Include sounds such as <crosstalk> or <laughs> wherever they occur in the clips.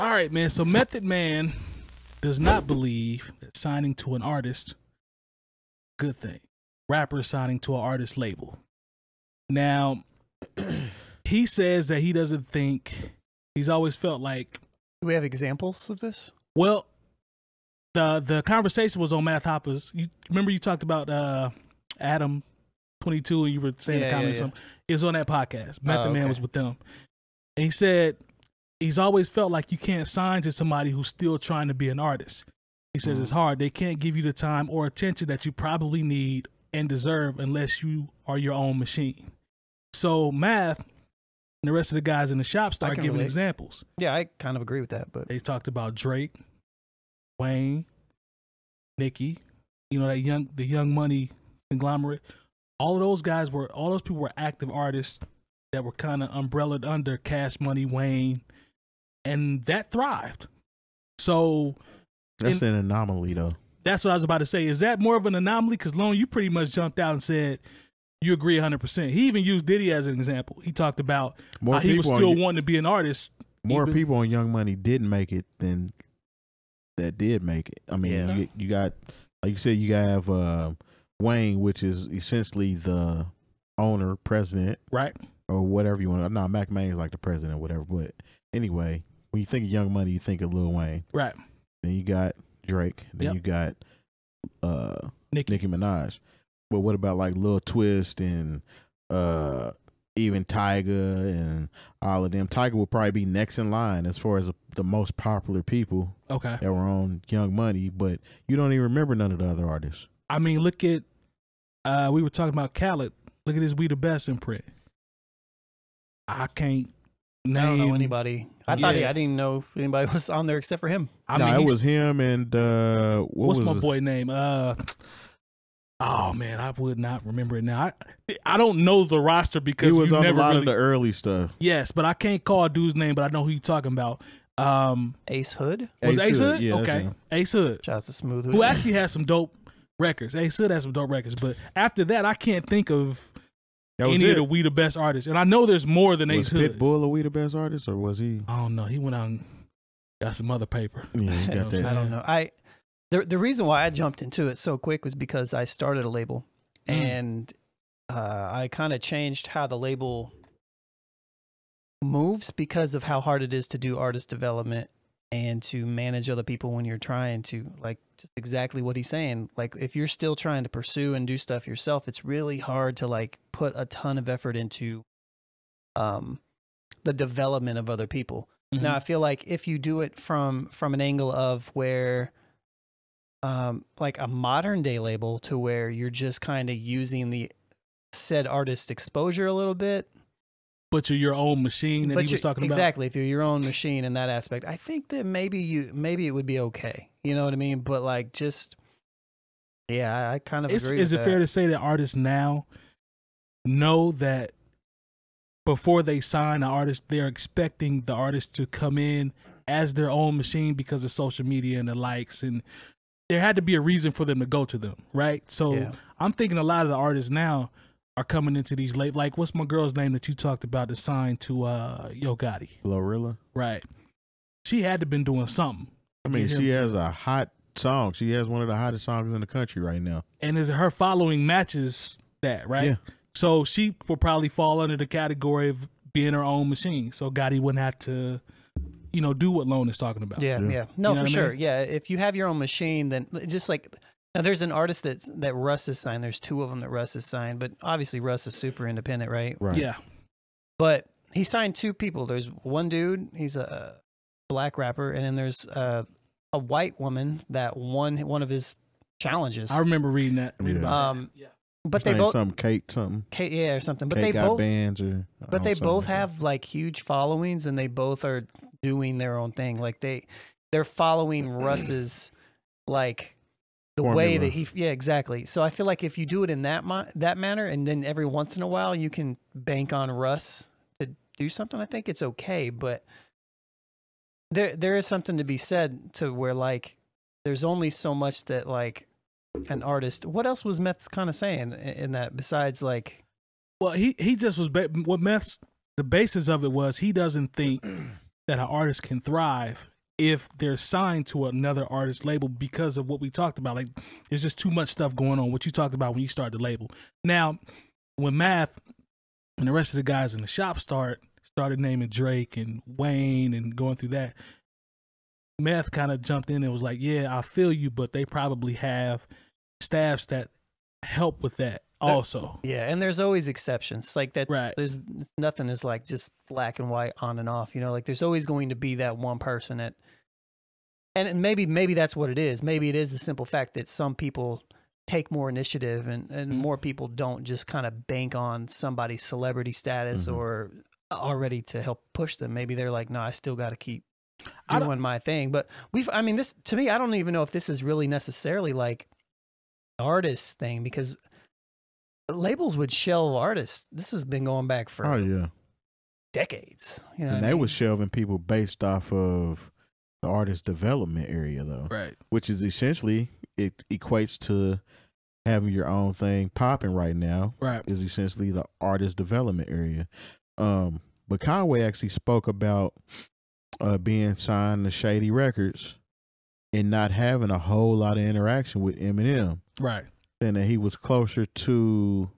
All right, man. So Method Man does not believe that signing to an artist good thing. Rapper signing to an artist label. Now, <clears throat> he says that he doesn't think he's always felt like Do we have examples of this? Well, the the conversation was on Math Hoppers. You remember you talked about uh Adam 22 and you were saying yeah, the comments yeah, yeah. something. It was on that podcast. Method oh, okay. Man was with them. And he said he's always felt like you can't sign to somebody who's still trying to be an artist. He says mm it's hard. They can't give you the time or attention that you probably need and deserve unless you are your own machine. So math and the rest of the guys in the shop start giving relate. examples. Yeah, I kind of agree with that, but they talked about Drake, Wayne, Nicki, you know, that young the young money conglomerate. All of those guys were all those people were active artists that were kind of umbrellaed under Cash Money, Wayne, and that thrived. So that's and, an anomaly, though. That's what I was about to say. Is that more of an anomaly? Because Lone, you pretty much jumped out and said you agree 100%. He even used Diddy as an example. He talked about more how he was still wanting to be an artist. More even, people on Young Money didn't make it than that did make it. I mean, yeah. you, you, got, like you said, you have uh, Wayne, which is essentially the owner, president. Right. Or whatever you want. No, Mac Main is like the president, whatever. But anyway, when you think of Young Money, you think of Lil Wayne. Right. Then you got Drake. Then yep. you got uh Nicki. Nicki Minaj. But what about like Lil Twist and uh even Tiger and all of them. Tiger will probably be next in line as far as a, the most popular people. Okay. That were on Young Money, but you don't even remember none of the other artists. I mean, look at uh we were talking about Khaled. Look at his We the Best imprint. I can't Name. I don't know anybody. I yeah. thought he, I didn't know anybody was on there except for him. I no, mean, it was him and uh, what what's was my boy name? Uh, oh man, I would not remember it now. I I don't know the roster because he was on a lot really, of the early stuff. Yes, but I can't call a dude's name, but I know who you're talking about. Um, Ace Hood was Ace, Ace Hood. Hood? Yeah, okay, Ace Hood. Shots a smooth. Hood. Who actually has some dope records. Ace Hood has some dope records, but after that, I can't think of any it. of the We the Best artists. And I know there's more than was Ace Hood. Pitbull a We the Best artist, or was he? I don't know. He went out and got some other paper. Yeah, <laughs> got that. I don't know. I the the reason why I jumped into it so quick was because I started a label, mm. and uh, I kind of changed how the label moves because of how hard it is to do artist development and to manage other people when you're trying to like just exactly what he's saying like if you're still trying to pursue and do stuff yourself it's really hard to like put a ton of effort into um the development of other people mm -hmm. now mm-hmm. i feel like if you do it from from an angle of where um like a modern day label to where you're just kind of using the said artist exposure a little bit but you're your own machine that but he was talking exactly, about. Exactly. If you're your own machine in that aspect, I think that maybe you maybe it would be okay. You know what I mean? But like just yeah, I, I kind of it's, agree. Is it that. fair to say that artists now know that before they sign an artist, they're expecting the artist to come in as their own machine because of social media and the likes and there had to be a reason for them to go to them, right? So yeah. I'm thinking a lot of the artists now are coming into these late. Like, what's my girl's name that you talked about that signed to uh, Yo Gotti? Glorilla. Right. She had to been doing something. I mean, she has a hot song. She has one of the hottest songs in the country right now. And is her following matches that right? Yeah. So she will probably fall under the category of being her own machine. So Gotti wouldn't have to you know, do what Lone is talking about. Yeah, yeah. yeah. No, you know for sure. I mean? Yeah. If you have your own machine, then just like now there's an artist that that Russ has signed. There's two of them that Russ has signed, but obviously Russ is super independent, right? Right. Yeah. But he signed two people. There's one dude. He's a black rapper, and then there's a, uh, a white woman that won one of his challenges. I remember reading that. Reading yeah. Um, yeah. But they both some Kate something Kate yeah or something. But Kate they both bands or but oh, they both like have that. like huge followings, and they both are doing their own thing. Like they they're following Russ's like the formula. way that he yeah exactly so i feel like if you do it in that that manner and then every once in a while you can bank on russ to do something i think it's okay but there there is something to be said to where like there's only so much that like an artist what else was meth kind of saying in, that besides like well he he just was what meth's the basis of it was he doesn't think <clears throat> that an artist can thrive if they're signed to another artist label because of what we talked about. Like there's just too much stuff going on. What you talked about when you start the label. Now, when Math and the rest of the guys in the shop start started naming Drake and Wayne and going through that, Math kind of jumped in and was like, "Yeah, I feel you, but they probably have staffs that help with that." also. Yeah, and there's always exceptions. Like that's right. there's nothing is like just black and white on and off, you know, like there's always going to be that one person that and maybe maybe that's what it is. Maybe it is the simple fact that some people take more initiative and, and mm-hmm. more people don't just kind of bank on somebody's celebrity status mm-hmm. or already to help push them. Maybe they're like, no, I still got to keep doing my thing. But we've, I mean, this to me, I don't even know if this is really necessarily like artist thing because labels would shelve artists. This has been going back for oh yeah decades. You know and they I mean? were shelving people based off of the artist development area though, right? Which is essentially it equates to having your own thing popping right now. Right is essentially the artist development area. Um, but Conway actually spoke about uh, being signed to Shady Records and not having a whole lot of interaction with Eminem. Right saying that he was closer to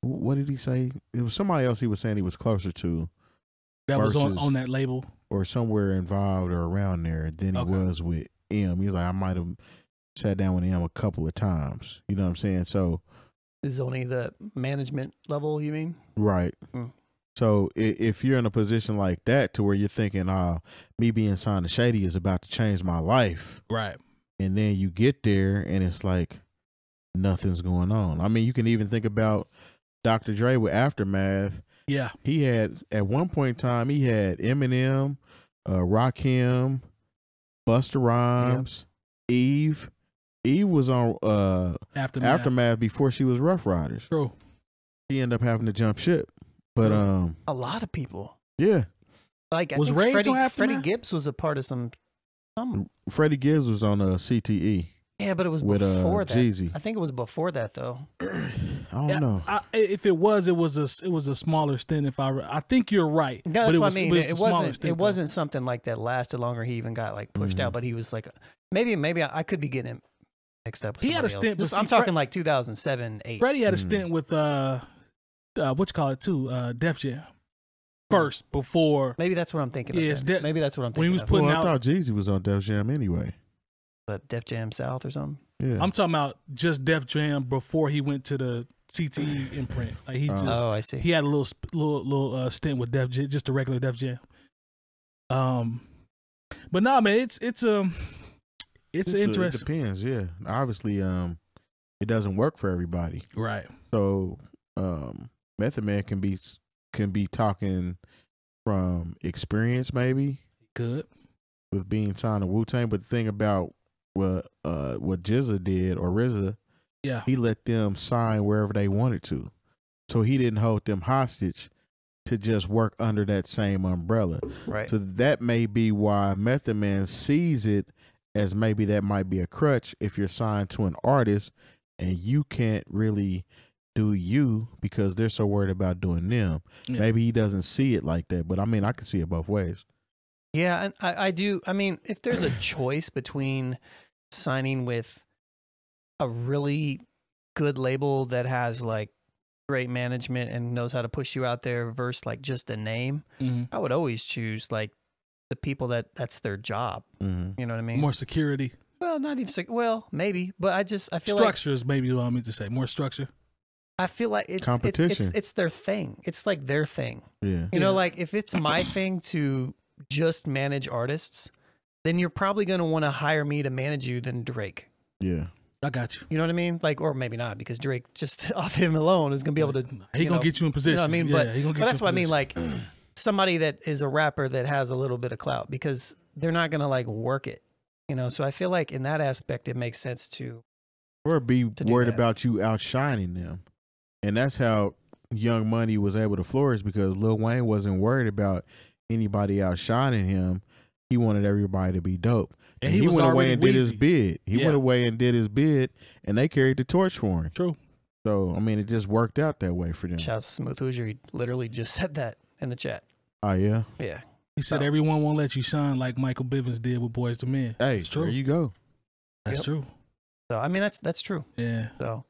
what did he say? It was somebody else he was saying he was closer to. That was on, on that label? Or somewhere involved or around there than okay. he was with M. He was like, I might have sat down with him a couple of times. You know what I'm saying? So This is only the management level, you mean? Right. Mm. So if you're in a position like that to where you're thinking, uh, me being signed to Shady is about to change my life. Right. And then you get there and it's like, nothing's going on. I mean, you can even think about Dr. Dre with Aftermath. Yeah. He had, at one point in time, he had Eminem, uh, Rakim, Buster Rhymes, yep. Eve. Eve was on uh, Aftermath. Aftermath before she was Rough Riders. True. She ended up having to jump ship. But um a lot of people. Yeah. Like I was Ray Freddie, Freddie Gibbs was a part of some some Freddie Gibbs was on a uh, CTE. Yeah, but it was with, uh, before uh, that. Jeezy. I think it was before that though. <clears throat> I don't yeah, know. I, if it was, it was a it was a smaller stint. If I I think you're right. No, that's what was, I mean. It, it wasn't stint, it though. wasn't something like that lasted longer. He even got like pushed mm -hmm. out, mm-hmm. but he was like maybe maybe I, I could be getting him mixed up. he had a stint. This, see, I'm talking like 2007, eight. Freddie had a mm-hmm. stint with uh, uh, what you call it too, uh, Def Jam hmm. first before. Maybe that's what I'm thinking. Yeah, of maybe that's what I'm thinking. When he was putting well, out, I thought Jeezy was on Def Jam anyway. But Def Jam South or something. Yeah. I'm talking about just Def Jam before he went to the CTE imprint. Like he oh. just, oh, I see. He had a little little little uh, stint with Def Jam, just a regular Def Jam. Um, but nah, man, it's it's um, it's, it's interesting. Uh, it depends, yeah. Obviously, um, it doesn't work for everybody, right? So, um, Method Man can be can be talking from experience, maybe. Good with being signed to Wu Tang, but the thing about what uh what Jizza did or Rizza, yeah, he let them sign wherever they wanted to, so he didn't hold them hostage to just work under that same umbrella. Right. So that may be why Method Man sees it as maybe that might be a crutch if you're signed to an artist and you can't really do you because they're so worried about doing them. Yeah. Maybe he doesn't see it like that, but I mean, I can see it both ways. Yeah, and I, I do. I mean, if there's a choice between signing with a really good label that has like great management and knows how to push you out there versus like just a name, mm-hmm. I would always choose like the people that that's their job. Mm-hmm. You know what I mean? More security. Well, not even sec- well, maybe, but I just I feel structure like, is maybe what I mean to say. More structure. I feel like it's competition. It's, it's, it's their thing. It's like their thing. Yeah. You yeah. know, like if it's my thing to just manage artists, then you're probably going to want to hire me to manage you than Drake. Yeah. I got you. You know what I mean? Like, or maybe not, because Drake just <laughs> off him alone is gonna be able to. He gonna know, get you in position. You know what I mean? Yeah, but, he gonna get but that's what I mean. Like somebody that is a rapper that has a little bit of clout, because they're not gonna like work it. You know, so I feel like in that aspect, it makes sense to. Or be to worried about you outshining them, and that's how Young Money was able to flourish because Lil Wayne wasn't worried about anybody outshining him. He wanted everybody to be dope. And, and he, he went away and wheezy. did his bid. He yeah. went away and did his bid, and they carried the torch for him. True. So I mean, it just worked out that way for them. out to Smooth Hoosier. He literally just <laughs> said that in the chat. Oh yeah. Yeah. He said so. everyone won't let you shine like Michael Bivins did with Boys to Men. Hey, it's true. There you go. That's yep. true. So I mean, that's that's true. Yeah. So